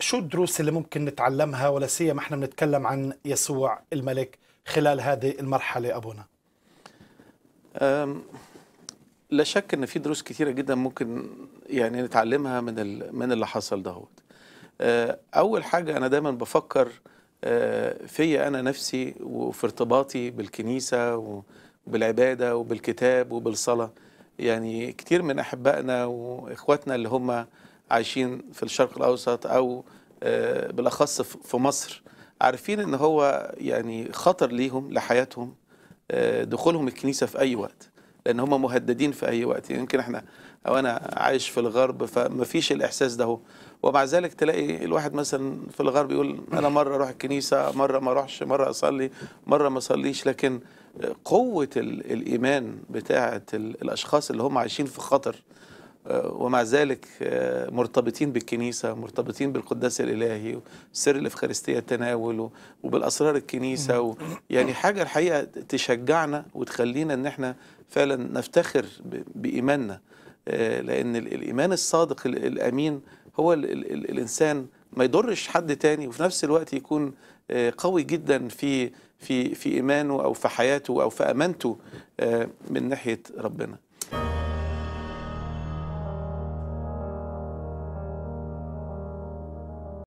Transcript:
شو الدروس اللي ممكن نتعلمها ولا سيما احنا بنتكلم عن يسوع الملك خلال هذه المرحله ابونا لا شك ان في دروس كثيره جدا ممكن يعني نتعلمها من من اللي حصل دهوت أه، اول حاجه انا دايما بفكر أه، فيا انا نفسي وفي ارتباطي بالكنيسه وبالعباده وبالكتاب وبالصلاه يعني كتير من احبائنا واخواتنا اللي هم عايشين في الشرق الاوسط او آه، بالاخص في مصر عارفين ان هو يعني خطر ليهم لحياتهم آه، دخولهم الكنيسه في اي وقت لان هم مهددين في اي وقت يمكن يعني احنا او انا عايش في الغرب فما فيش الاحساس ده ومع ذلك تلاقي الواحد مثلا في الغرب يقول انا مره اروح الكنيسه مره ما اروحش مره اصلي مره ما اصليش لكن قوه الايمان بتاعه الاشخاص اللي هم عايشين في خطر ومع ذلك آه، مرتبطين بالكنيسة مرتبطين بالقداس الإلهي سر الإفخارستية التناول وبالأسرار الكنيسة يعني حاجة الحقيقة تشجعنا وتخلينا أن احنا فعلا نفتخر بإيماننا آه، لأن الإيمان الصادق الأمين هو الـ الـ الـ الإنسان ما يضرش حد تاني وفي نفس الوقت يكون آه، قوي جدا في في في إيمانه أو في حياته أو في أمانته من ناحية ربنا